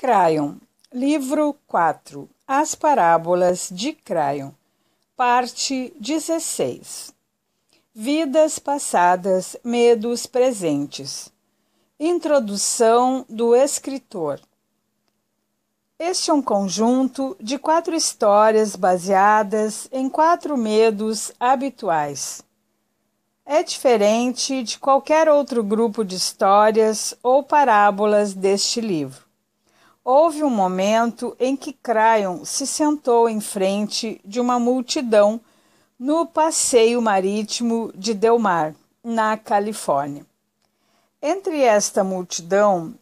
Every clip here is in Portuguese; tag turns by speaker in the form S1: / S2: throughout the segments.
S1: Crayon, livro 4 As Parábolas de Crayon, parte 16 Vidas passadas, medos presentes. Introdução do escritor. Este é um conjunto de quatro histórias baseadas em quatro medos habituais. É diferente de qualquer outro grupo de histórias ou parábolas deste livro. Houve um momento em que Crayon se sentou em frente de uma multidão no passeio marítimo de Del Mar, na Califórnia. Entre esta multidão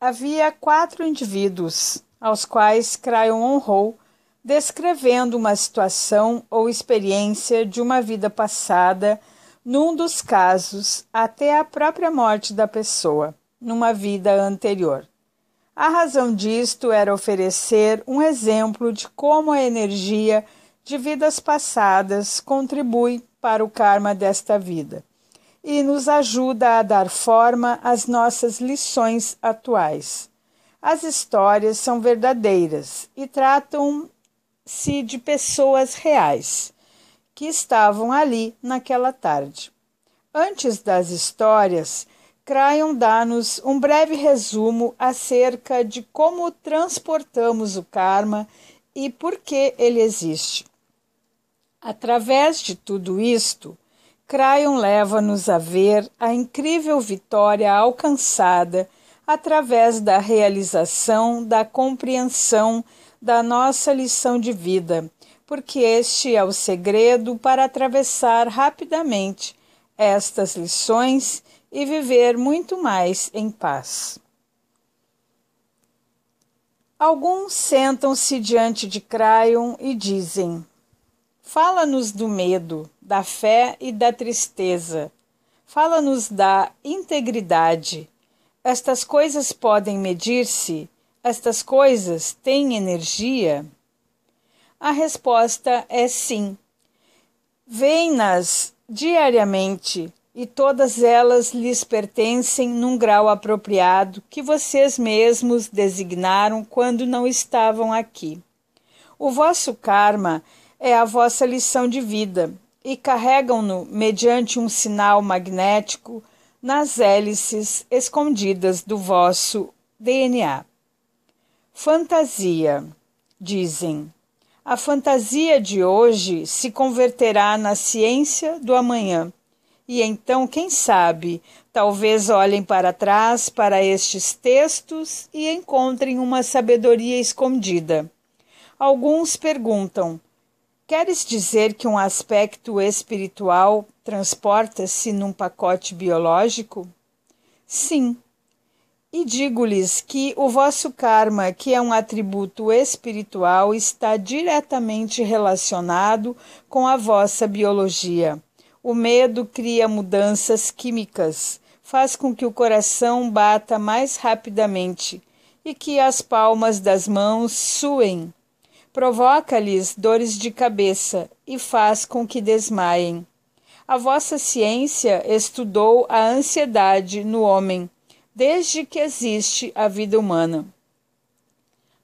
S1: havia quatro indivíduos aos quais Crayon honrou, descrevendo uma situação ou experiência de uma vida passada, num dos casos até a própria morte da pessoa, numa vida anterior. A razão disto era oferecer um exemplo de como a energia de vidas passadas contribui para o karma desta vida e nos ajuda a dar forma às nossas lições atuais. As histórias são verdadeiras e tratam-se de pessoas reais que estavam ali naquela tarde. Antes das histórias, Crayon dá-nos um breve resumo acerca de como transportamos o karma e por que ele existe. Através de tudo isto, Crayon leva-nos a ver a incrível vitória alcançada através da realização da compreensão da nossa lição de vida, porque este é o segredo para atravessar rapidamente estas lições e viver muito mais em paz. Alguns sentam-se diante de Crayon e dizem: Fala-nos do medo, da fé e da tristeza. Fala-nos da integridade. Estas coisas podem medir-se? Estas coisas têm energia? A resposta é sim. Vem-nas diariamente e todas elas lhes pertencem num grau apropriado que vocês mesmos designaram quando não estavam aqui. O vosso karma é a vossa lição de vida e carregam-no mediante um sinal magnético nas hélices escondidas do vosso DNA. Fantasia, dizem. A fantasia de hoje se converterá na ciência do amanhã e então, quem sabe, talvez olhem para trás para estes textos e encontrem uma sabedoria escondida. Alguns perguntam: Queres dizer que um aspecto espiritual transporta-se num pacote biológico? Sim. E digo-lhes que o vosso karma, que é um atributo espiritual, está diretamente relacionado com a vossa biologia. O medo cria mudanças químicas, faz com que o coração bata mais rapidamente e que as palmas das mãos suem. Provoca-lhes dores de cabeça e faz com que desmaiem. A vossa ciência estudou a ansiedade no homem, desde que existe a vida humana.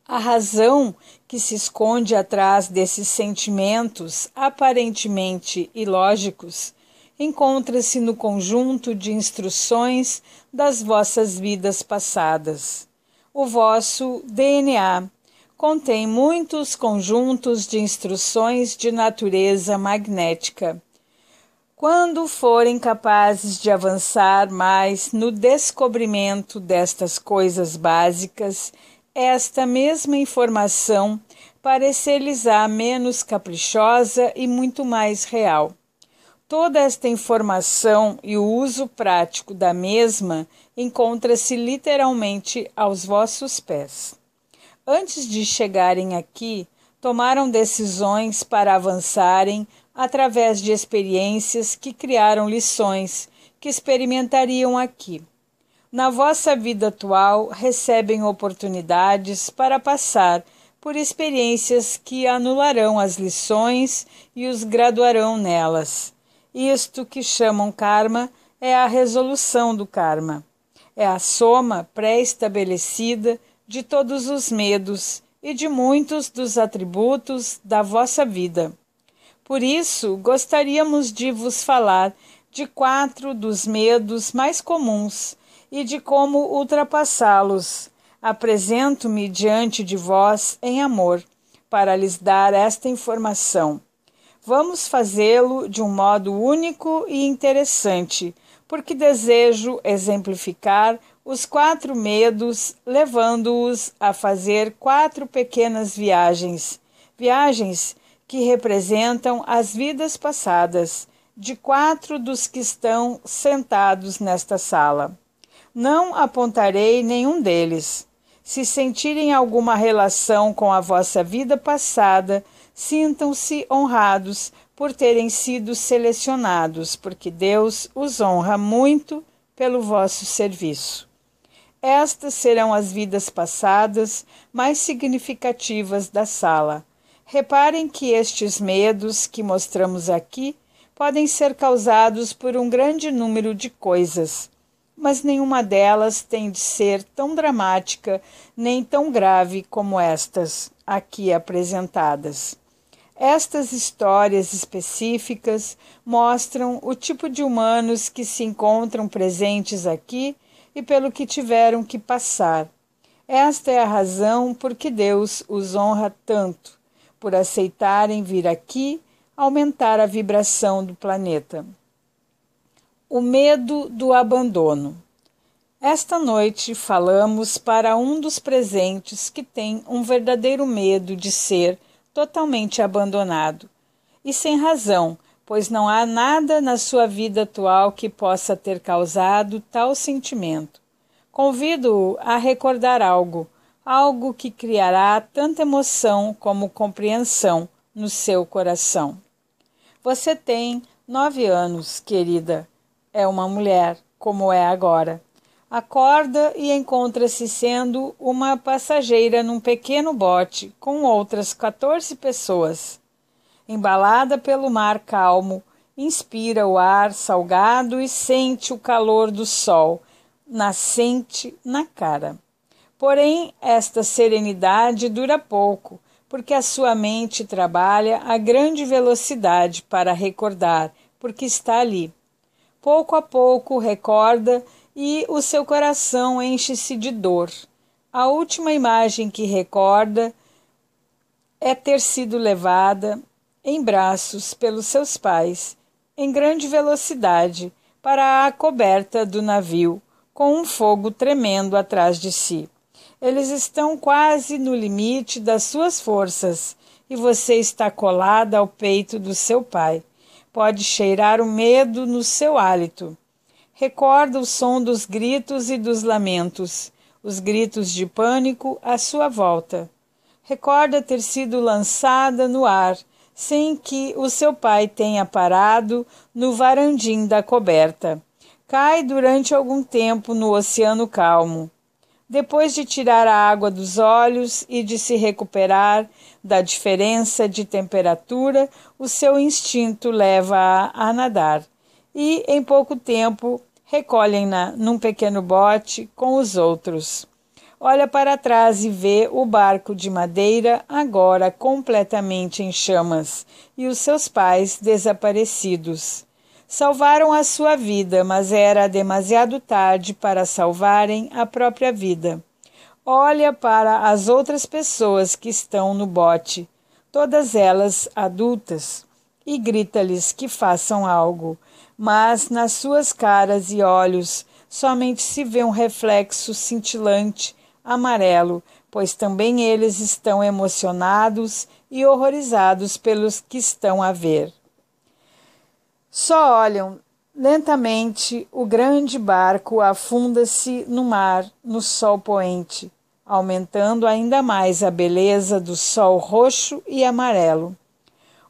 S1: A razão que se esconde atrás desses sentimentos aparentemente ilógicos encontra-se no conjunto de instruções das vossas vidas passadas. O vosso DNA contém muitos conjuntos de instruções de natureza magnética. Quando forem capazes de avançar mais no descobrimento destas coisas básicas esta mesma informação parecer lhes a menos caprichosa e muito mais real. Toda esta informação e o uso prático da mesma encontra-se literalmente aos vossos pés. Antes de chegarem aqui, tomaram decisões para avançarem através de experiências que criaram lições que experimentariam aqui na vossa vida atual recebem oportunidades para passar por experiências que anularão as lições e os graduarão nelas. Isto que chamam karma é a resolução do karma. É a soma pré-estabelecida de todos os medos e de muitos dos atributos da vossa vida. Por isso, gostaríamos de vos falar de quatro dos medos mais comuns e de como ultrapassá-los. Apresento-me diante de vós em amor, para lhes dar esta informação. Vamos fazê-lo de um modo único e interessante, porque desejo exemplificar os quatro medos, levando-os a fazer quatro pequenas viagens. Viagens que representam as vidas passadas de quatro dos que estão sentados nesta sala não apontarei nenhum deles. Se sentirem alguma relação com a vossa vida passada, sintam-se honrados por terem sido selecionados, porque Deus os honra muito pelo vosso serviço. Estas serão as vidas passadas mais significativas da sala. Reparem que estes medos que mostramos aqui podem ser causados por um grande número de coisas mas nenhuma delas tem de ser tão dramática nem tão grave como estas aqui apresentadas. Estas histórias específicas mostram o tipo de humanos que se encontram presentes aqui e pelo que tiveram que passar. Esta é a razão por que Deus os honra tanto, por aceitarem vir aqui aumentar a vibração do planeta. O medo do abandono. Esta noite falamos para um dos presentes que tem um verdadeiro medo de ser totalmente abandonado. E sem razão, pois não há nada na sua vida atual que possa ter causado tal sentimento. Convido-o a recordar algo, algo que criará tanta emoção como compreensão no seu coração. Você tem nove anos, querida é uma mulher, como é agora. Acorda e encontra-se sendo uma passageira num pequeno bote com outras 14 pessoas. Embalada pelo mar calmo, inspira o ar salgado e sente o calor do sol nascente na cara. Porém, esta serenidade dura pouco, porque a sua mente trabalha a grande velocidade para recordar, porque está ali pouco a pouco recorda e o seu coração enche-se de dor. A última imagem que recorda é ter sido levada em braços pelos seus pais, em grande velocidade, para a coberta do navio, com um fogo tremendo atrás de si. Eles estão quase no limite das suas forças e você está colada ao peito do seu pai. Pode cheirar o medo no seu hálito. Recorda o som dos gritos e dos lamentos, os gritos de pânico à sua volta. Recorda ter sido lançada no ar, sem que o seu pai tenha parado no varandim da coberta. Cai durante algum tempo no oceano calmo. Depois de tirar a água dos olhos e de se recuperar, da diferença de temperatura, o seu instinto leva-a a nadar e, em pouco tempo, recolhem-na num pequeno bote com os outros. Olha para trás e vê o barco de madeira agora completamente em chamas e os seus pais desaparecidos. Salvaram a sua vida, mas era demasiado tarde para salvarem a própria vida olha para as outras pessoas que estão no bote, todas elas adultas, e grita-lhes que façam algo, mas nas suas caras e olhos somente se vê um reflexo cintilante, amarelo, pois também eles estão emocionados e horrorizados pelos que estão a ver. Só olham lentamente, o grande barco afunda-se no mar, no sol poente aumentando ainda mais a beleza do sol roxo e amarelo.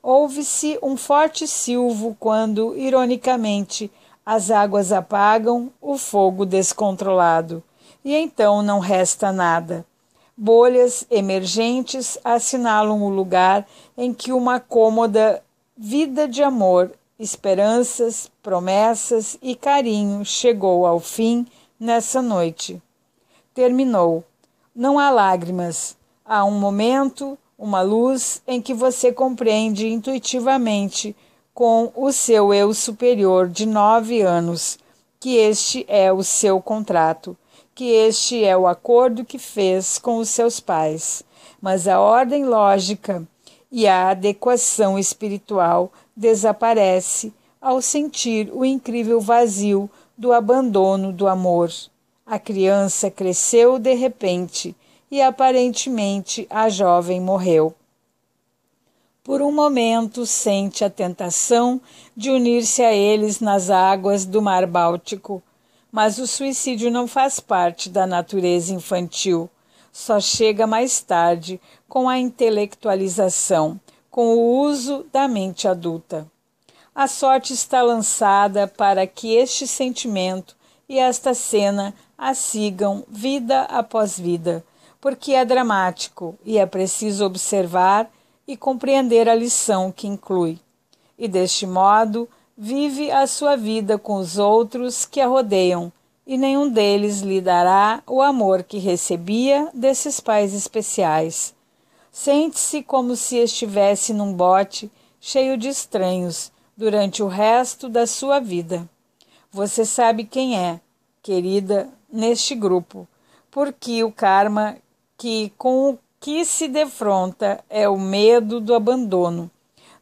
S1: Ouve-se um forte silvo quando, ironicamente, as águas apagam o fogo descontrolado, e então não resta nada. Bolhas emergentes assinalam o lugar em que uma cômoda vida de amor, esperanças, promessas e carinho chegou ao fim nessa noite. Terminou não há lágrimas. Há um momento, uma luz em que você compreende intuitivamente com o seu eu superior de nove anos que este é o seu contrato, que este é o acordo que fez com os seus pais. Mas a ordem lógica e a adequação espiritual desaparece ao sentir o incrível vazio do abandono do amor. A criança cresceu de repente e aparentemente a jovem morreu. Por um momento sente a tentação de unir-se a eles nas águas do Mar Báltico, mas o suicídio não faz parte da natureza infantil. Só chega mais tarde com a intelectualização, com o uso da mente adulta. A sorte está lançada para que este sentimento e esta cena a sigam vida após vida, porque é dramático e é preciso observar e compreender a lição que inclui. E deste modo, vive a sua vida com os outros que a rodeiam, e nenhum deles lhe dará o amor que recebia desses pais especiais. Sente-se como se estivesse num bote cheio de estranhos durante o resto da sua vida. Você sabe quem é, querida neste grupo, porque o karma que com o que se defronta é o medo do abandono.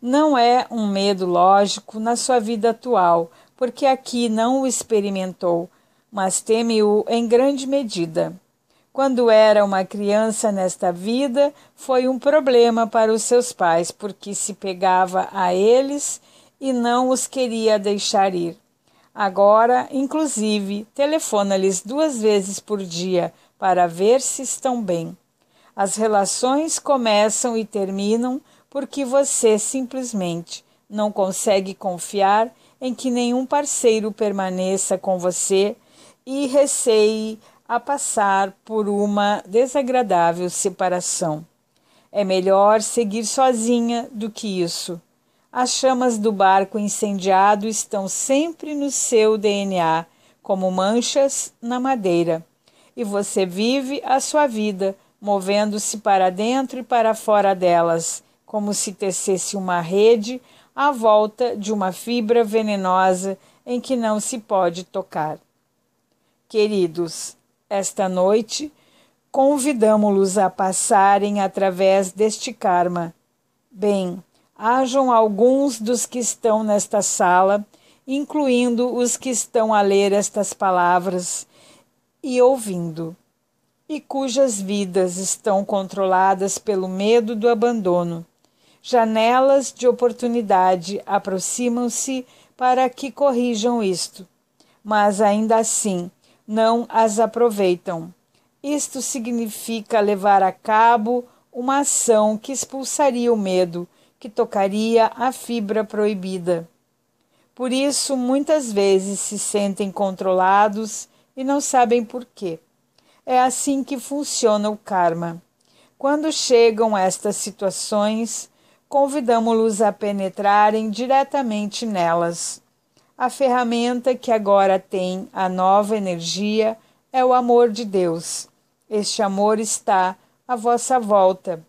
S1: Não é um medo lógico na sua vida atual, porque aqui não o experimentou, mas teme-o em grande medida. Quando era uma criança nesta vida, foi um problema para os seus pais, porque se pegava a eles e não os queria deixar ir. Agora, inclusive, telefona-lhes duas vezes por dia para ver se estão bem. As relações começam e terminam porque você simplesmente não consegue confiar em que nenhum parceiro permaneça com você e receie a passar por uma desagradável separação. É melhor seguir sozinha do que isso. As chamas do barco incendiado estão sempre no seu DNA, como manchas na madeira. E você vive a sua vida, movendo-se para dentro e para fora delas, como se tecesse uma rede à volta de uma fibra venenosa em que não se pode tocar. Queridos, esta noite convidamos-los a passarem através deste karma. Bem, hajam alguns dos que estão nesta sala, incluindo os que estão a ler estas palavras e ouvindo, e cujas vidas estão controladas pelo medo do abandono. Janelas de oportunidade aproximam-se para que corrijam isto, mas ainda assim não as aproveitam. Isto significa levar a cabo uma ação que expulsaria o medo que tocaria a fibra proibida. Por isso, muitas vezes se sentem controlados e não sabem por quê. É assim que funciona o karma. Quando chegam estas situações, convidamos-los a penetrarem diretamente nelas. A ferramenta que agora tem a nova energia é o amor de Deus. Este amor está à vossa volta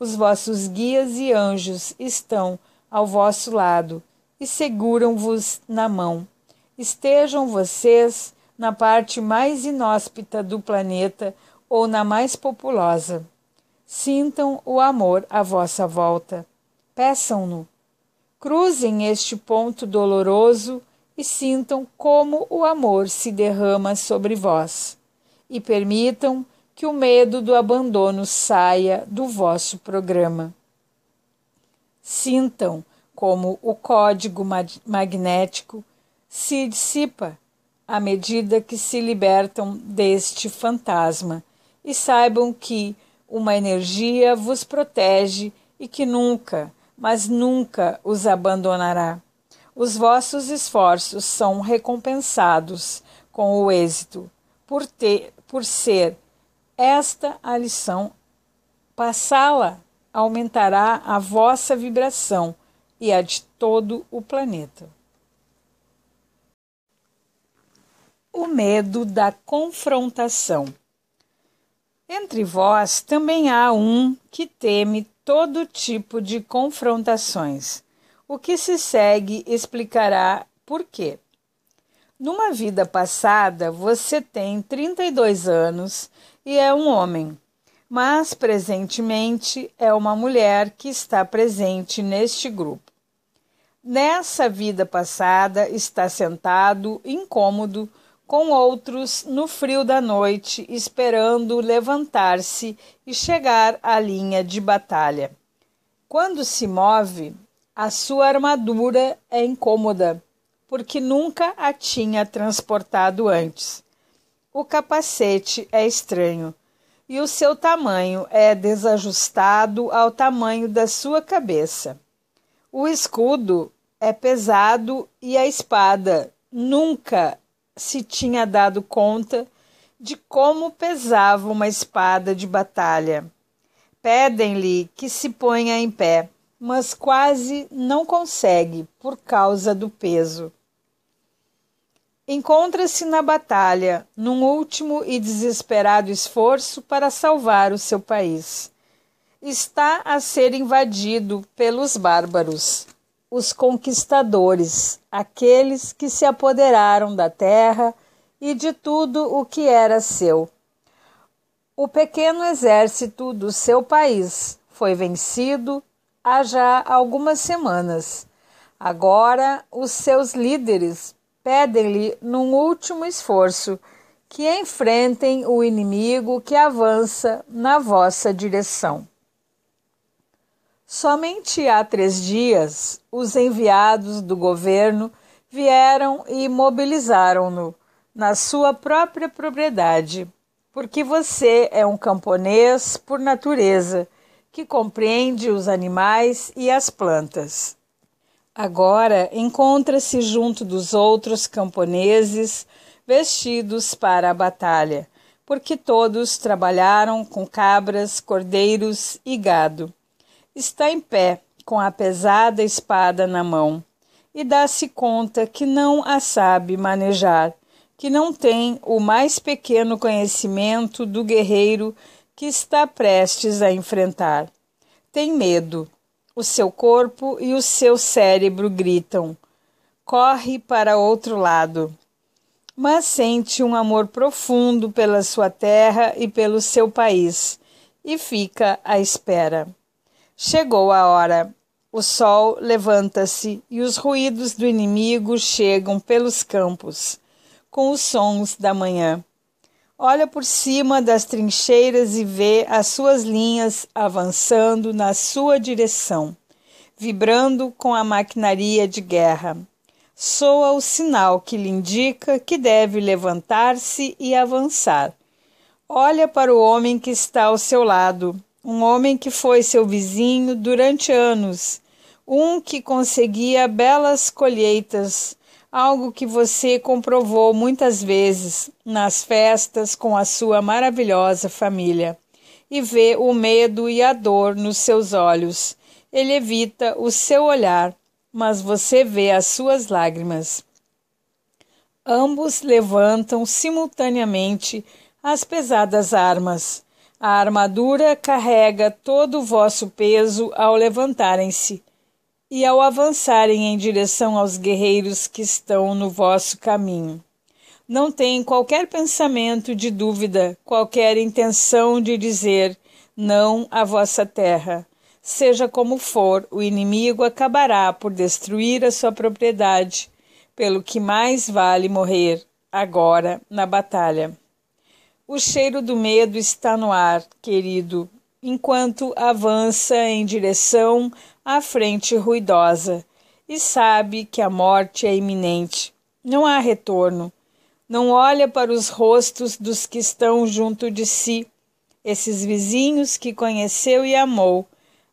S1: os vossos guias e anjos estão ao vosso lado e seguram-vos na mão. Estejam vocês na parte mais inóspita do planeta ou na mais populosa. Sintam o amor à vossa volta. Peçam-no. Cruzem este ponto doloroso e sintam como o amor se derrama sobre vós. E permitam que o medo do abandono saia do vosso programa. Sintam como o código magnético se dissipa à medida que se libertam deste fantasma e saibam que uma energia vos protege e que nunca, mas nunca os abandonará. Os vossos esforços são recompensados com o êxito por ter por ser esta a lição. Passá-la aumentará a vossa vibração e a de todo o planeta. O medo da confrontação. Entre vós também há um que teme todo tipo de confrontações. O que se segue explicará por quê. Numa vida passada, você tem 32 anos e é um homem, mas presentemente é uma mulher que está presente neste grupo. Nessa vida passada, está sentado, incômodo, com outros no frio da noite, esperando levantar-se e chegar à linha de batalha. Quando se move, a sua armadura é incômoda porque nunca a tinha transportado antes. O capacete é estranho e o seu tamanho é desajustado ao tamanho da sua cabeça. O escudo é pesado e a espada nunca se tinha dado conta de como pesava uma espada de batalha. Pedem-lhe que se ponha em pé, mas quase não consegue por causa do peso encontra-se na batalha, num último e desesperado esforço para salvar o seu país. Está a ser invadido pelos bárbaros, os conquistadores, aqueles que se apoderaram da terra e de tudo o que era seu. O pequeno exército do seu país foi vencido há já algumas semanas. Agora, os seus líderes pedem-lhe, num último esforço, que enfrentem o inimigo que avança na vossa direção. Somente há três dias, os enviados do governo vieram e mobilizaram-no na sua própria propriedade, porque você é um camponês por natureza, que compreende os animais e as plantas. Agora encontra-se junto dos outros camponeses, vestidos para a batalha, porque todos trabalharam com cabras, cordeiros e gado. Está em pé, com a pesada espada na mão, e dá-se conta que não a sabe manejar, que não tem o mais pequeno conhecimento do guerreiro que está prestes a enfrentar. Tem medo o seu corpo e o seu cérebro gritam: corre para outro lado. Mas sente um amor profundo pela sua terra e pelo seu país e fica à espera. Chegou a hora. O sol levanta-se e os ruídos do inimigo chegam pelos campos, com os sons da manhã. Olha por cima das trincheiras e vê as suas linhas avançando na sua direção, vibrando com a maquinaria de guerra. Soa o sinal que lhe indica que deve levantar-se e avançar. Olha para o homem que está ao seu lado, um homem que foi seu vizinho durante anos, um que conseguia belas colheitas algo que você comprovou muitas vezes nas festas com a sua maravilhosa família, e vê o medo e a dor nos seus olhos. Ele evita o seu olhar, mas você vê as suas lágrimas. Ambos levantam simultaneamente as pesadas armas. A armadura carrega todo o vosso peso ao levantarem-se e ao avançarem em direção aos guerreiros que estão no vosso caminho. Não tem qualquer pensamento de dúvida, qualquer intenção de dizer não à vossa terra. Seja como for, o inimigo acabará por destruir a sua propriedade, pelo que mais vale morrer agora na batalha. O cheiro do medo está no ar, querido, enquanto avança em direção à frente ruidosa e sabe que a morte é iminente. Não há retorno. Não olha para os rostos dos que estão junto de si, esses vizinhos que conheceu e amou,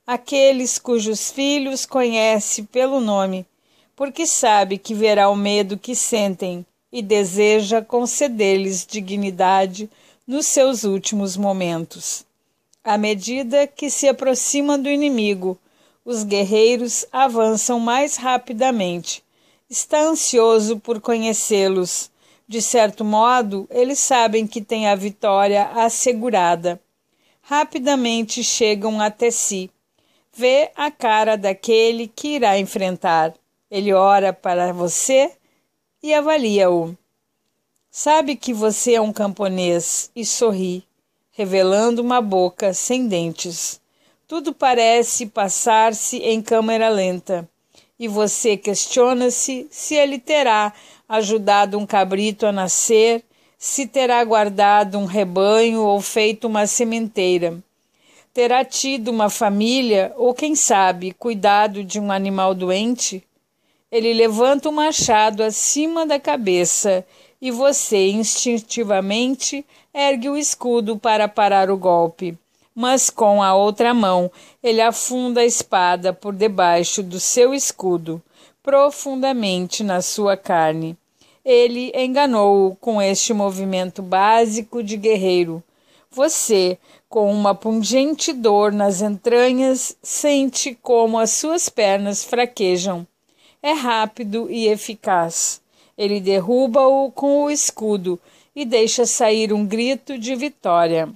S1: aqueles cujos filhos conhece pelo nome, porque sabe que verá o medo que sentem e deseja conceder-lhes dignidade nos seus últimos momentos. À medida que se aproxima do inimigo, os guerreiros avançam mais rapidamente. Está ansioso por conhecê-los. De certo modo, eles sabem que têm a vitória assegurada. Rapidamente chegam até si. Vê a cara daquele que irá enfrentar. Ele ora para você e avalia-o. Sabe que você é um camponês e sorri revelando uma boca sem dentes. Tudo parece passar-se em câmera lenta, e você questiona-se se ele terá ajudado um cabrito a nascer, se terá guardado um rebanho ou feito uma sementeira. Terá tido uma família ou, quem sabe, cuidado de um animal doente? Ele levanta o um machado acima da cabeça e você instintivamente ergue o escudo para parar o golpe. Mas com a outra mão, ele afunda a espada por debaixo do seu escudo, profundamente na sua carne. Ele enganou-o com este movimento básico de guerreiro. Você, com uma pungente dor nas entranhas, sente como as suas pernas fraquejam. É rápido e eficaz. Ele derruba-o com o escudo e deixa sair um grito de vitória.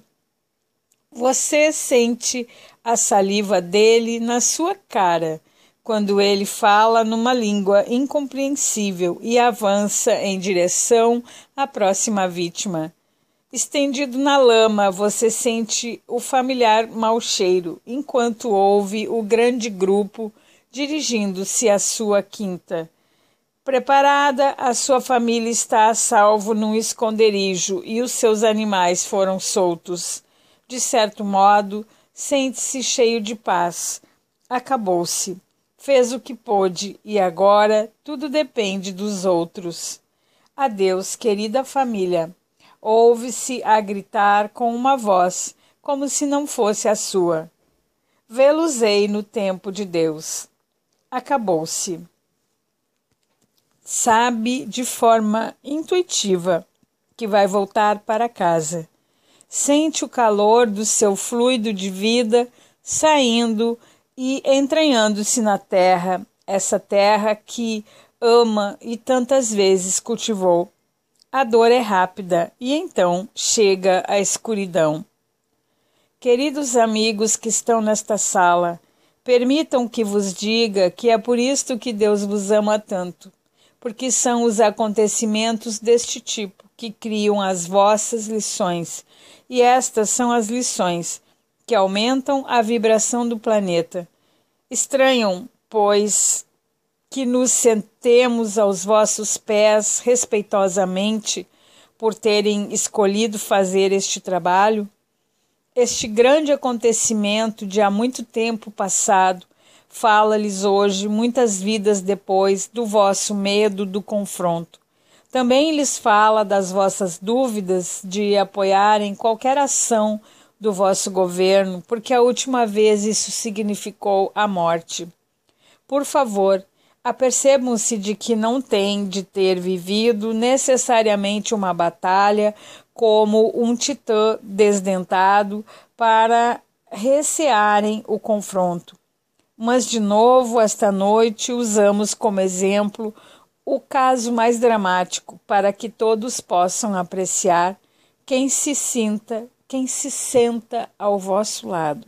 S1: Você sente a saliva dele na sua cara quando ele fala numa língua incompreensível e avança em direção à próxima vítima. Estendido na lama, você sente o familiar mau cheiro enquanto ouve o grande grupo dirigindo-se à sua quinta. Preparada, a sua família está a salvo num esconderijo e os seus animais foram soltos. De certo modo, sente-se cheio de paz. Acabou-se. Fez o que pôde e agora tudo depende dos outros. Adeus, querida família. Ouve-se a gritar com uma voz, como se não fosse a sua. Vê-los-ei no tempo de Deus. Acabou-se sabe de forma intuitiva que vai voltar para casa. Sente o calor do seu fluido de vida saindo e entranhando-se na terra, essa terra que ama e tantas vezes cultivou. A dor é rápida e então chega a escuridão. Queridos amigos que estão nesta sala, permitam que vos diga que é por isto que Deus vos ama tanto porque são os acontecimentos deste tipo que criam as vossas lições, e estas são as lições que aumentam a vibração do planeta. Estranham, pois, que nos sentemos aos vossos pés respeitosamente por terem escolhido fazer este trabalho? Este grande acontecimento de há muito tempo passado Fala-lhes hoje, muitas vidas depois, do vosso medo do confronto. Também lhes fala das vossas dúvidas de apoiarem qualquer ação do vosso governo, porque a última vez isso significou a morte. Por favor, apercebam-se de que não têm de ter vivido necessariamente uma batalha como um titã desdentado para recearem o confronto mas de novo esta noite usamos como exemplo o caso mais dramático para que todos possam apreciar quem se sinta, quem se senta ao vosso lado.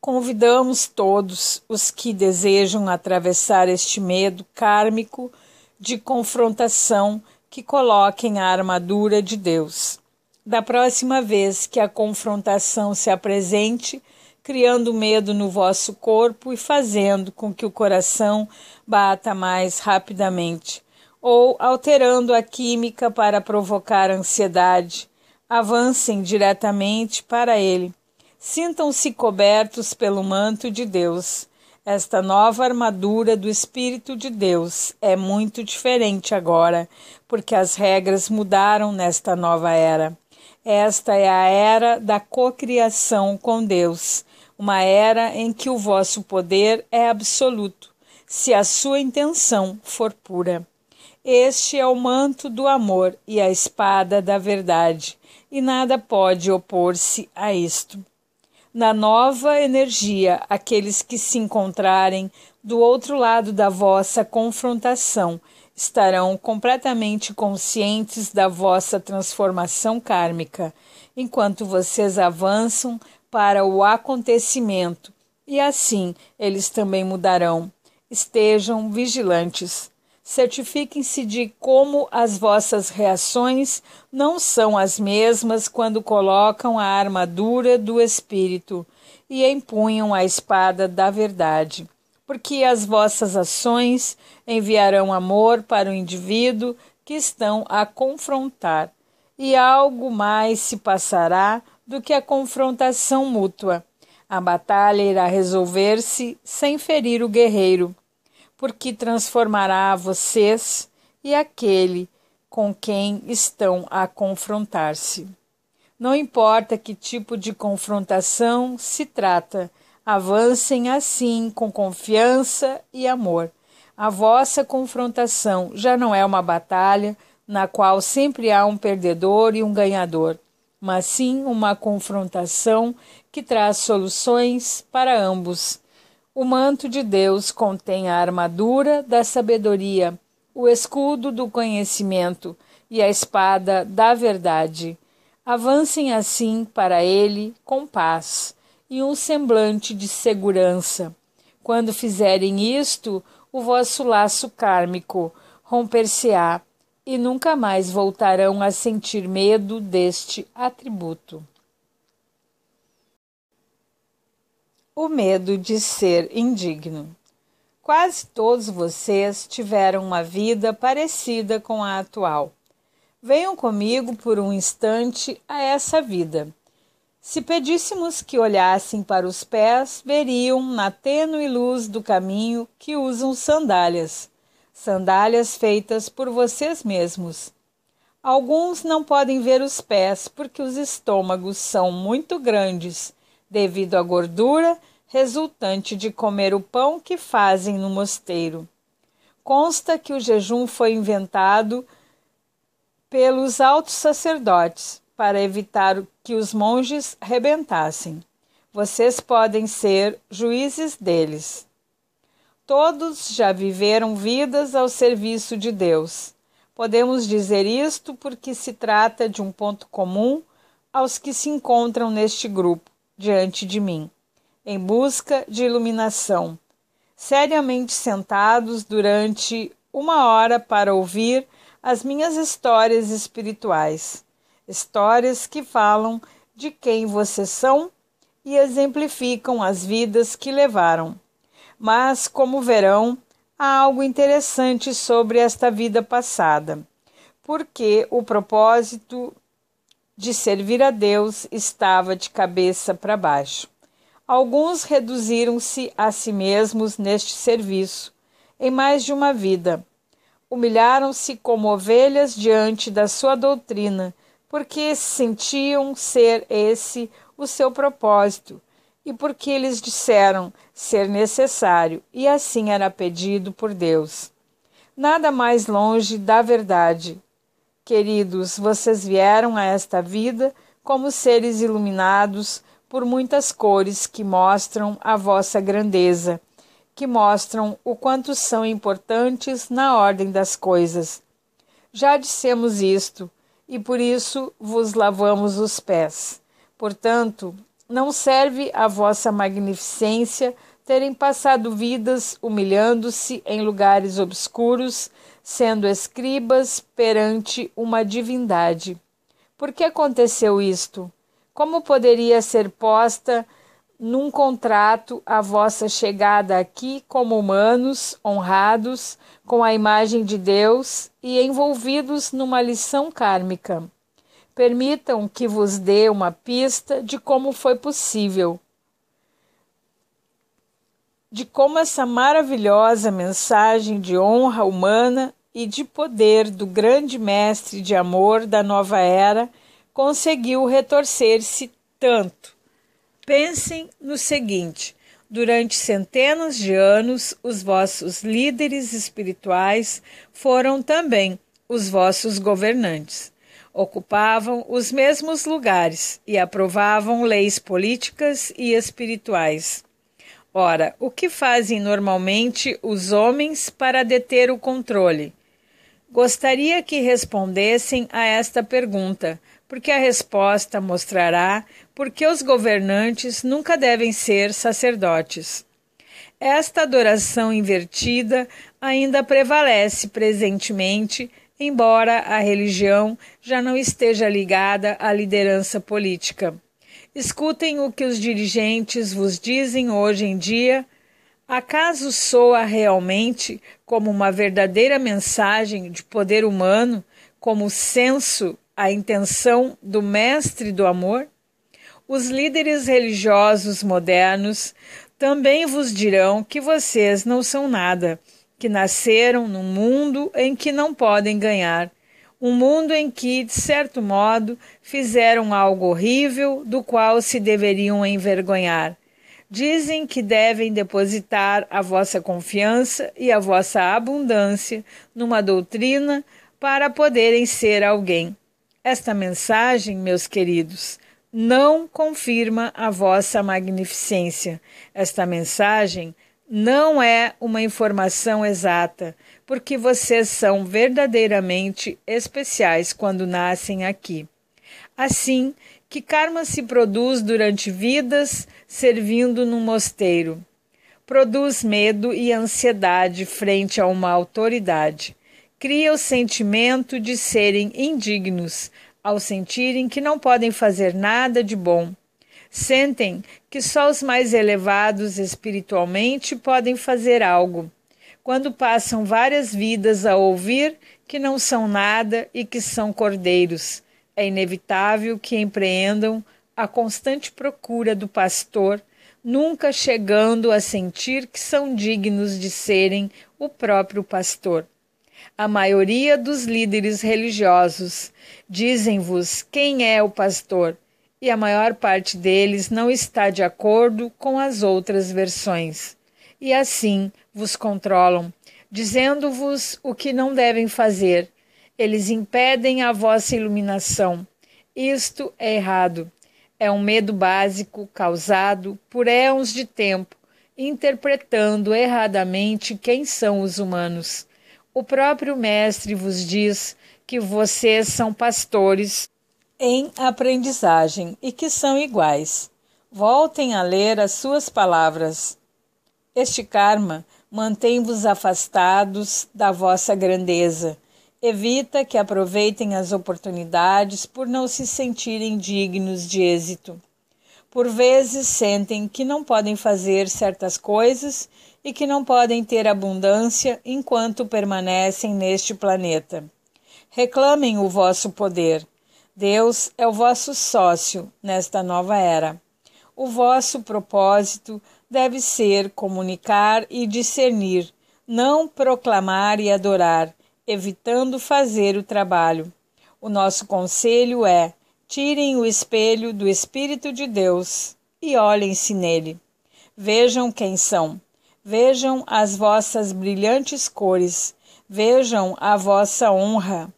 S1: Convidamos todos os que desejam atravessar este medo kármico de confrontação que coloquem a armadura de Deus. Da próxima vez que a confrontação se apresente, criando medo no vosso corpo e fazendo com que o coração bata mais rapidamente, ou alterando a química para provocar ansiedade. Avancem diretamente para ele. Sintam-se cobertos pelo manto de Deus. Esta nova armadura do Espírito de Deus é muito diferente agora, porque as regras mudaram nesta nova era. Esta é a era da cocriação com Deus, uma era em que o vosso poder é absoluto, se a sua intenção for pura. Este é o manto do amor e a espada da verdade, e nada pode opor-se a isto. Na nova energia, aqueles que se encontrarem do outro lado da vossa confrontação estarão completamente conscientes da vossa transformação kármica, enquanto vocês avançam para o acontecimento, e assim eles também mudarão. Estejam vigilantes. Certifiquem-se de como as vossas reações não são as mesmas quando colocam a armadura do Espírito e empunham a espada da verdade, porque as vossas ações enviarão amor para o indivíduo que estão a confrontar, e algo mais se passará do que a confrontação mútua. A batalha irá resolver-se sem ferir o guerreiro, porque transformará vocês e aquele com quem estão a confrontar-se. Não importa que tipo de confrontação se trata, avancem assim com confiança e amor. A vossa confrontação já não é uma batalha na qual sempre há um perdedor e um ganhador mas sim uma confrontação que traz soluções para ambos. O manto de Deus contém a armadura da sabedoria, o escudo do conhecimento e a espada da verdade. Avancem assim para ele com paz e um semblante de segurança. Quando fizerem isto, o vosso laço kármico romper-se-á e nunca mais voltarão a sentir medo deste atributo. O medo de ser indigno. Quase todos vocês tiveram uma vida parecida com a atual. Venham comigo por um instante a essa vida. Se pedíssemos que olhassem para os pés, veriam na tênue luz do caminho que usam sandálias sandálias feitas por vocês mesmos. Alguns não podem ver os pés porque os estômagos são muito grandes, devido à gordura resultante de comer o pão que fazem no mosteiro. Consta que o jejum foi inventado pelos altos sacerdotes para evitar que os monges rebentassem. Vocês podem ser juízes deles. Todos já viveram vidas ao serviço de Deus. Podemos dizer isto porque se trata de um ponto comum aos que se encontram neste grupo, diante de mim, em busca de iluminação, seriamente sentados durante uma hora para ouvir as minhas histórias espirituais, histórias que falam de quem vocês são e exemplificam as vidas que levaram mas, como verão, há algo interessante sobre esta vida passada, porque o propósito de servir a Deus estava de cabeça para baixo. Alguns reduziram-se a si mesmos neste serviço, em mais de uma vida. Humilharam-se como ovelhas diante da sua doutrina, porque sentiam ser esse o seu propósito e porque eles disseram ser necessário, e assim era pedido por Deus. Nada mais longe da verdade. Queridos, vocês vieram a esta vida como seres iluminados por muitas cores que mostram a vossa grandeza, que mostram o quanto são importantes na ordem das coisas. Já dissemos isto, e por isso vos lavamos os pés. Portanto, não serve a vossa magnificência terem passado vidas humilhando-se em lugares obscuros, sendo escribas perante uma divindade. Por que aconteceu isto? Como poderia ser posta num contrato a vossa chegada aqui como humanos honrados com a imagem de Deus e envolvidos numa lição kármica? Permitam que vos dê uma pista de como foi possível, de como essa maravilhosa mensagem de honra humana e de poder do grande mestre de amor da nova era conseguiu retorcer-se tanto. Pensem no seguinte: Durante centenas de anos, os vossos líderes espirituais foram também os vossos governantes ocupavam os mesmos lugares e aprovavam leis políticas e espirituais. Ora, o que fazem normalmente os homens para deter o controle? Gostaria que respondessem a esta pergunta, porque a resposta mostrará por que os governantes nunca devem ser sacerdotes. Esta adoração invertida ainda prevalece presentemente embora a religião já não esteja ligada à liderança política. Escutem o que os dirigentes vos dizem hoje em dia. Acaso soa realmente como uma verdadeira mensagem de poder humano, como senso a intenção do mestre do amor? Os líderes religiosos modernos também vos dirão que vocês não são nada que nasceram num mundo em que não podem ganhar, um mundo em que, de certo modo, fizeram algo horrível do qual se deveriam envergonhar. Dizem que devem depositar a vossa confiança e a vossa abundância numa doutrina para poderem ser alguém. Esta mensagem, meus queridos, não confirma a vossa magnificência. Esta mensagem não é uma informação exata, porque vocês são verdadeiramente especiais quando nascem aqui. Assim que karma se produz durante vidas servindo num mosteiro. Produz medo e ansiedade frente a uma autoridade. Cria o sentimento de serem indignos ao sentirem que não podem fazer nada de bom Sentem que só os mais elevados espiritualmente podem fazer algo. Quando passam várias vidas a ouvir que não são nada e que são cordeiros, é inevitável que empreendam a constante procura do pastor, nunca chegando a sentir que são dignos de serem o próprio pastor. A maioria dos líderes religiosos dizem-vos quem é o pastor e a maior parte deles não está de acordo com as outras versões. E assim vos controlam, dizendo-vos o que não devem fazer. Eles impedem a vossa iluminação. Isto é errado. É um medo básico causado por éons de tempo, interpretando erradamente quem são os humanos. O próprio Mestre vos diz que vocês são pastores em aprendizagem e que são iguais. Voltem a ler as suas palavras. Este karma mantém-vos afastados da vossa grandeza. Evita que aproveitem as oportunidades por não se sentirem dignos de êxito. Por vezes sentem que não podem fazer certas coisas e que não podem ter abundância enquanto permanecem neste planeta. Reclamem o vosso poder Deus é o vosso sócio nesta nova era. O vosso propósito deve ser comunicar e discernir, não proclamar e adorar, evitando fazer o trabalho. O nosso conselho é: tirem o espelho do Espírito de Deus e olhem-se nele. Vejam quem são. Vejam as vossas brilhantes cores. Vejam a vossa honra.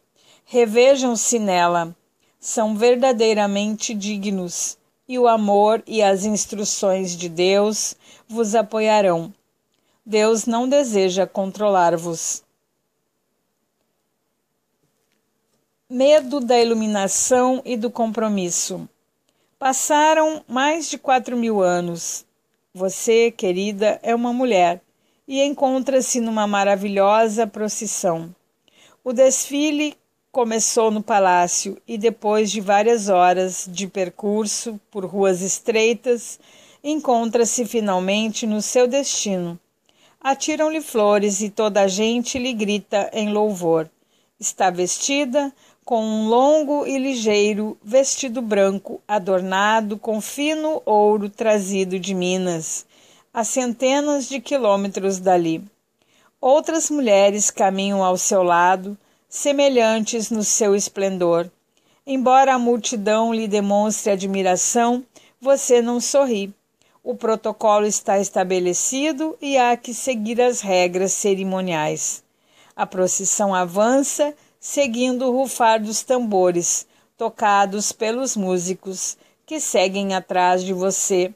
S1: Revejam-se nela são verdadeiramente dignos, e o amor e as instruções de Deus vos apoiarão. Deus não deseja controlar-vos. Medo da iluminação e do compromisso. Passaram mais de quatro mil anos. Você, querida, é uma mulher e encontra-se numa maravilhosa procissão. O desfile começou no palácio e, depois de várias horas de percurso por ruas estreitas, encontra-se finalmente no seu destino. Atiram-lhe flores e toda a gente lhe grita em louvor. Está vestida com um longo e ligeiro vestido branco, adornado com fino ouro trazido de Minas, a centenas de quilômetros dali. Outras mulheres caminham ao seu lado, semelhantes no seu esplendor. Embora a multidão lhe demonstre admiração, você não sorri. O protocolo está estabelecido e há que seguir as regras cerimoniais. A procissão avança, seguindo o rufar dos tambores, tocados pelos músicos que seguem atrás de você.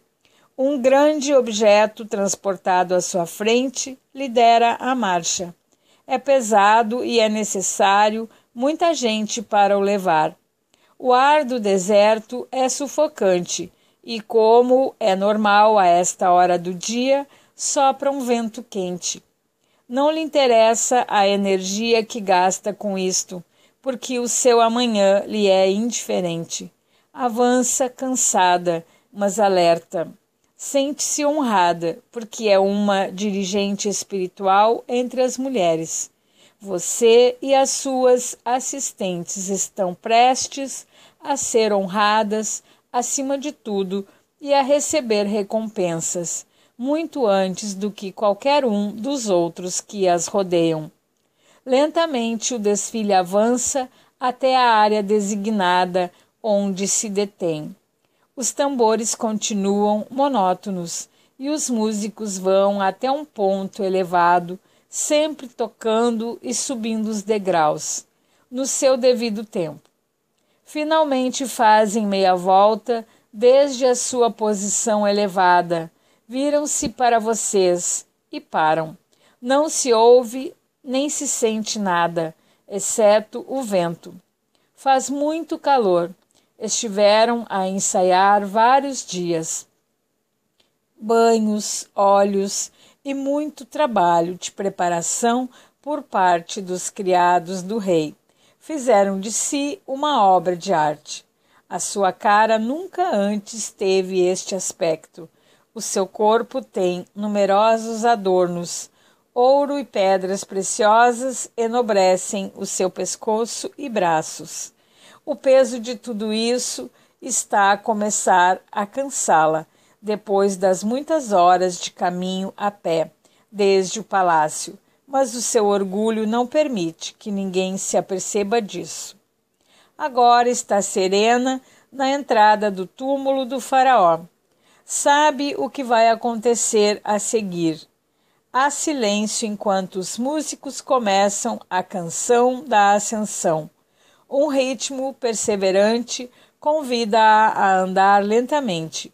S1: Um grande objeto transportado à sua frente lidera a marcha. É pesado e é necessário muita gente para o levar. O ar do deserto é sufocante e, como é normal a esta hora do dia, sopra um vento quente. Não lhe interessa a energia que gasta com isto, porque o seu amanhã lhe é indiferente. Avança cansada, mas alerta sente-se honrada, porque é uma dirigente espiritual entre as mulheres. Você e as suas assistentes estão prestes a ser honradas, acima de tudo, e a receber recompensas, muito antes do que qualquer um dos outros que as rodeiam. Lentamente o desfile avança até a área designada onde se detém. Os tambores continuam monótonos e os músicos vão até um ponto elevado, sempre tocando e subindo os degraus, no seu devido tempo. Finalmente fazem meia volta desde a sua posição elevada, viram-se para vocês e param. Não se ouve nem se sente nada, exceto o vento. Faz muito calor estiveram a ensaiar vários dias. Banhos, olhos e muito trabalho de preparação por parte dos criados do rei fizeram de si uma obra de arte. A sua cara nunca antes teve este aspecto. O seu corpo tem numerosos adornos. Ouro e pedras preciosas enobrecem o seu pescoço e braços. O peso de tudo isso está a começar a cansá-la, depois das muitas horas de caminho a pé, desde o palácio, mas o seu orgulho não permite que ninguém se aperceba disso. Agora está serena na entrada do túmulo do Faraó. Sabe o que vai acontecer a seguir. Há silêncio enquanto os músicos começam a canção da ascensão. Um ritmo perseverante convida-a a andar lentamente.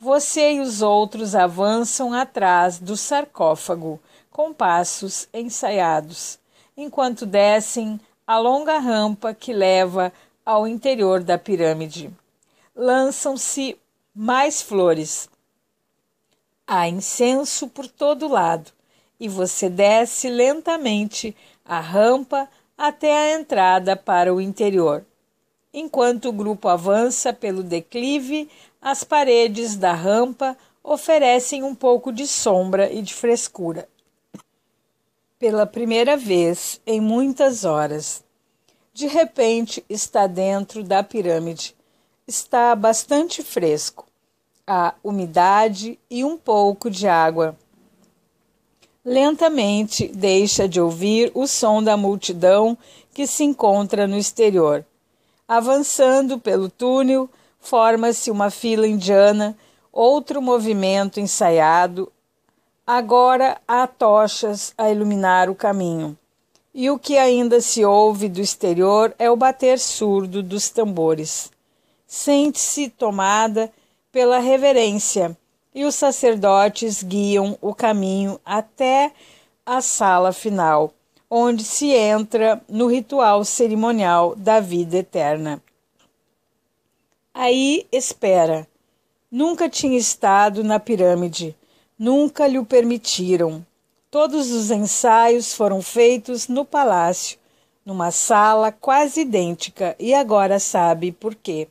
S1: Você e os outros avançam atrás do sarcófago com passos ensaiados, enquanto descem a longa rampa que leva ao interior da pirâmide. Lançam-se mais flores. Há incenso por todo lado e você desce lentamente a rampa até a entrada para o interior. Enquanto o grupo avança pelo declive, as paredes da rampa oferecem um pouco de sombra e de frescura. Pela primeira vez em muitas horas, de repente está dentro da pirâmide. Está bastante fresco. Há umidade e um pouco de água lentamente deixa de ouvir o som da multidão que se encontra no exterior. Avançando pelo túnel, forma-se uma fila indiana, outro movimento ensaiado. Agora há tochas a iluminar o caminho. E o que ainda se ouve do exterior é o bater surdo dos tambores. Sente-se tomada pela reverência e os sacerdotes guiam o caminho até a sala final, onde se entra no ritual cerimonial da vida eterna. Aí espera. Nunca tinha estado na pirâmide, nunca lhe o permitiram. Todos os ensaios foram feitos no palácio, numa sala quase idêntica, e agora sabe por quê.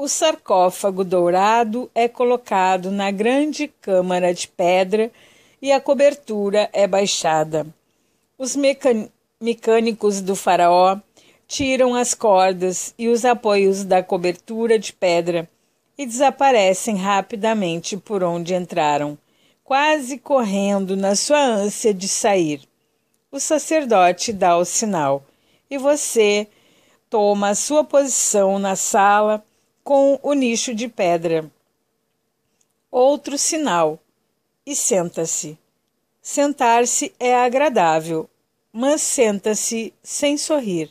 S1: O sarcófago dourado é colocado na grande câmara de pedra e a cobertura é baixada. Os mecânicos do faraó tiram as cordas e os apoios da cobertura de pedra e desaparecem rapidamente por onde entraram, quase correndo na sua ânsia de sair. O sacerdote dá o sinal e você toma a sua posição na sala com o nicho de pedra. Outro sinal. E senta-se. Sentar-se é agradável, mas senta-se sem sorrir.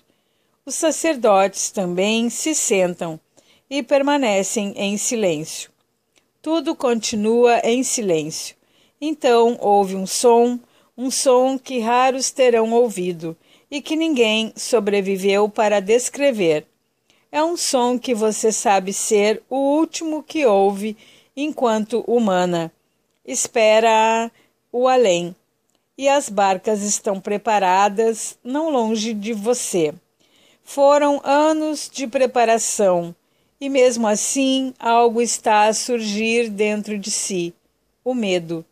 S1: Os sacerdotes também se sentam e permanecem em silêncio. Tudo continua em silêncio. Então houve um som, um som que raros terão ouvido e que ninguém sobreviveu para descrever é um som que você sabe ser o último que ouve enquanto humana. Espera o além. E as barcas estão preparadas não longe de você. Foram anos de preparação, e mesmo assim algo está a surgir dentro de si: o medo.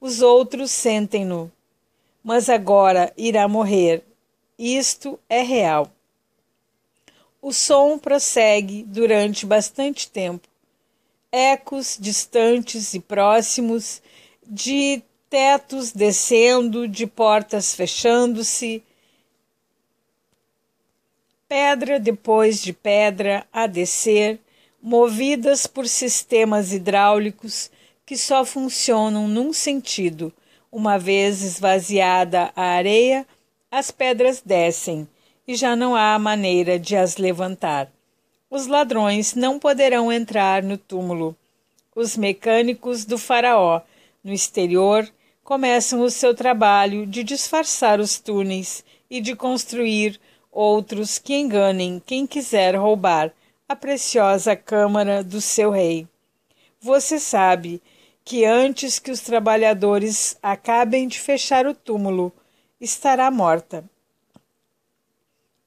S1: Os outros sentem-no, mas agora irá morrer. Isto é real. O som prossegue durante bastante tempo. Ecos distantes e próximos, de tetos descendo, de portas fechando-se, pedra depois de pedra a descer, movidas por sistemas hidráulicos que só funcionam num sentido. Uma vez esvaziada a areia, as pedras descem e já não há maneira de as levantar. Os ladrões não poderão entrar no túmulo. Os mecânicos do Faraó, no exterior, começam o seu trabalho de disfarçar os túneis e de construir outros que enganem quem quiser roubar a preciosa câmara do seu rei. Você sabe que antes que os trabalhadores acabem de fechar o túmulo, estará morta.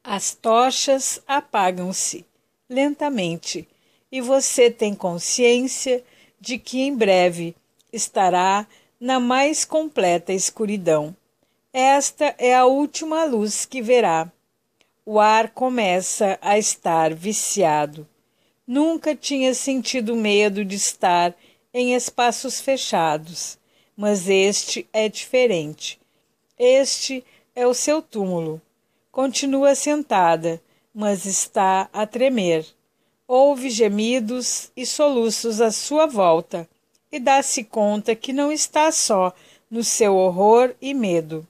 S1: As tochas apagam-se lentamente e você tem consciência de que em breve estará na mais completa escuridão. Esta é a última luz que verá. O ar começa a estar viciado. Nunca tinha sentido medo de estar em espaços fechados, mas este é diferente. Este é o seu túmulo Continua sentada, mas está a tremer. Ouve gemidos e soluços à sua volta e dá-se conta que não está só no seu horror e medo.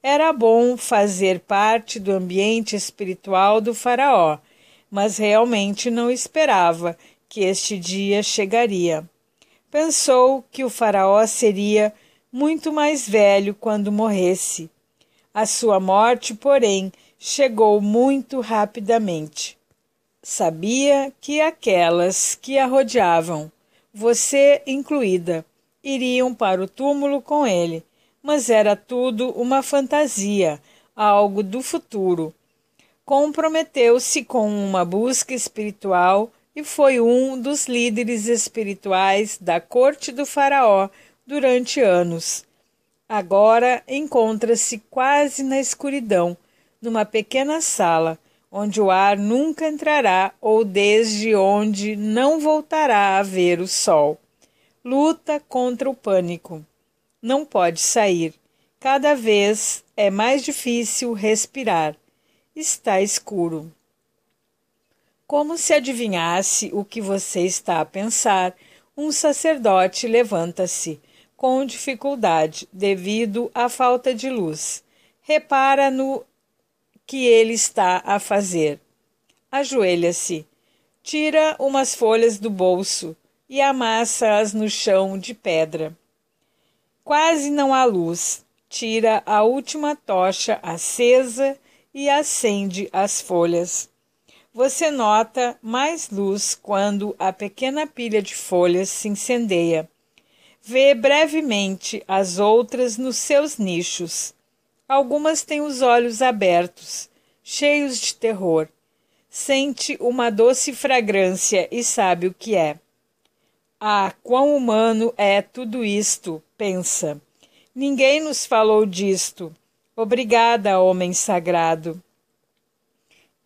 S1: Era bom fazer parte do ambiente espiritual do Faraó, mas realmente não esperava que este dia chegaria. Pensou que o Faraó seria muito mais velho quando morresse a sua morte, porém, chegou muito rapidamente. Sabia que aquelas que a rodeavam, você incluída, iriam para o túmulo com ele, mas era tudo uma fantasia, algo do futuro. Comprometeu-se com uma busca espiritual e foi um dos líderes espirituais da corte do Faraó durante anos. Agora encontra-se quase na escuridão, numa pequena sala, onde o ar nunca entrará ou desde onde não voltará a ver o sol. Luta contra o pânico. Não pode sair. Cada vez é mais difícil respirar. Está escuro. Como se adivinhasse o que você está a pensar, um sacerdote levanta-se com dificuldade devido à falta de luz. Repara no que ele está a fazer. Ajoelha-se, tira umas folhas do bolso e amassa-as no chão de pedra. Quase não há luz. Tira a última tocha acesa e acende as folhas. Você nota mais luz quando a pequena pilha de folhas se incendeia. Vê brevemente as outras nos seus nichos. Algumas têm os olhos abertos, cheios de terror. Sente uma doce fragrância e sabe o que é. Ah, quão humano é tudo isto, pensa. Ninguém nos falou disto. Obrigada, homem sagrado.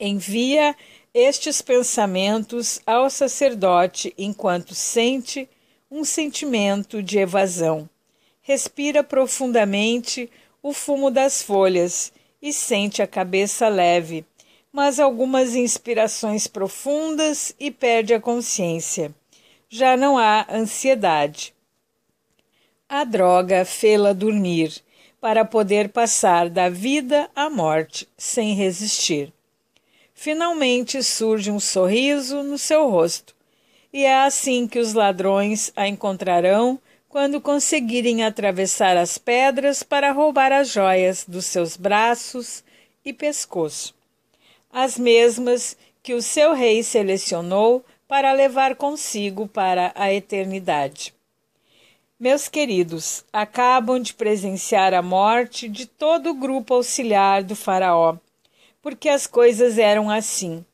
S1: Envia estes pensamentos ao sacerdote enquanto sente um sentimento de evasão. Respira profundamente o fumo das folhas e sente a cabeça leve, mas algumas inspirações profundas e perde a consciência. Já não há ansiedade. A droga fê-la dormir para poder passar da vida à morte sem resistir. Finalmente surge um sorriso no seu rosto e é assim que os ladrões a encontrarão quando conseguirem atravessar as pedras para roubar as joias dos seus braços e pescoço, as mesmas que o seu rei selecionou para levar consigo para a eternidade. Meus queridos, acabam de presenciar a morte de todo o grupo auxiliar do Faraó, porque as coisas eram assim.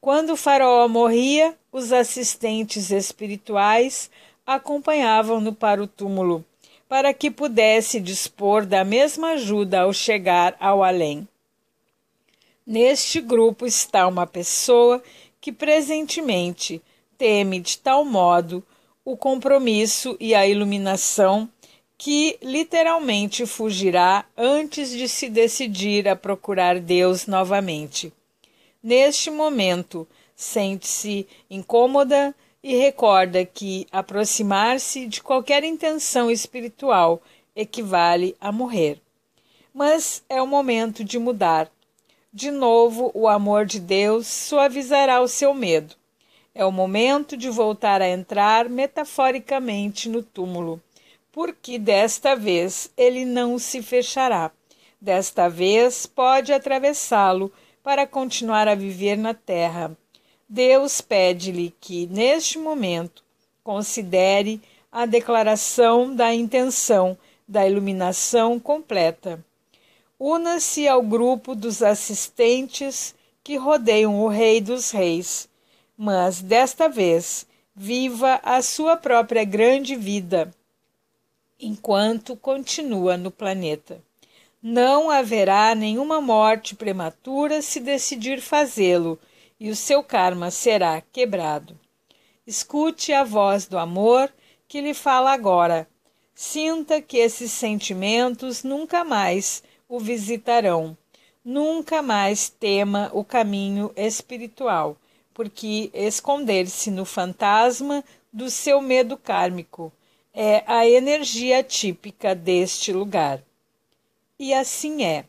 S1: Quando o Faraó morria, os assistentes espirituais acompanhavam-no para o túmulo, para que pudesse dispor da mesma ajuda ao chegar ao além. Neste grupo está uma pessoa que presentemente teme de tal modo o compromisso e a iluminação que literalmente fugirá antes de se decidir a procurar Deus novamente. Neste momento, sente-se incômoda e recorda que aproximar-se de qualquer intenção espiritual equivale a morrer. Mas é o momento de mudar. De novo, o amor de Deus suavizará o seu medo. É o momento de voltar a entrar metaforicamente no túmulo, porque desta vez ele não se fechará. Desta vez pode atravessá-lo para continuar a viver na terra Deus pede-lhe que, neste momento, considere a declaração da intenção da iluminação completa. Una-se ao grupo dos assistentes que rodeiam o Rei dos Reis, mas desta vez viva a sua própria grande vida, enquanto continua no planeta. Não haverá nenhuma morte prematura se decidir fazê-lo e o seu karma será quebrado. Escute a voz do amor que lhe fala agora. Sinta que esses sentimentos nunca mais o visitarão. Nunca mais tema o caminho espiritual, porque esconder-se no fantasma do seu medo kármico é a energia típica deste lugar. E assim é.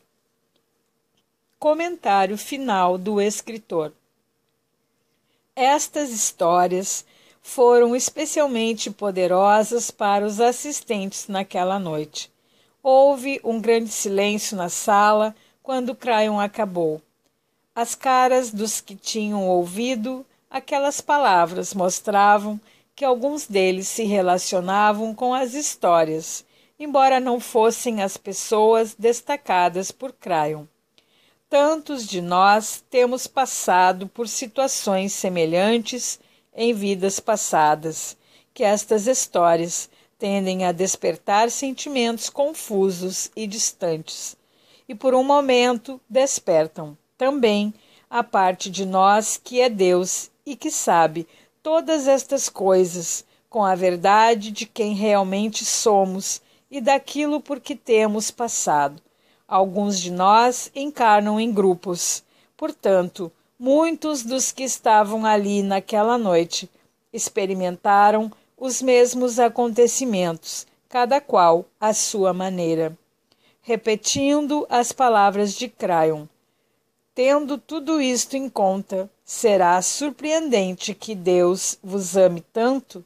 S1: Comentário final do escritor. Estas histórias foram especialmente poderosas para os assistentes naquela noite. Houve um grande silêncio na sala quando Crayon acabou. As caras dos que tinham ouvido aquelas palavras mostravam que alguns deles se relacionavam com as histórias, embora não fossem as pessoas destacadas por Crayon. Tantos de nós temos passado por situações semelhantes em vidas passadas, que estas histórias tendem a despertar sentimentos confusos e distantes, e por um momento despertam também a parte de nós que é Deus e que sabe todas estas coisas com a verdade de quem realmente somos e daquilo por que temos passado Alguns de nós encarnam em grupos. Portanto, muitos dos que estavam ali naquela noite experimentaram os mesmos acontecimentos, cada qual à sua maneira. Repetindo as palavras de Crayon, tendo tudo isto em conta, será surpreendente que Deus vos ame tanto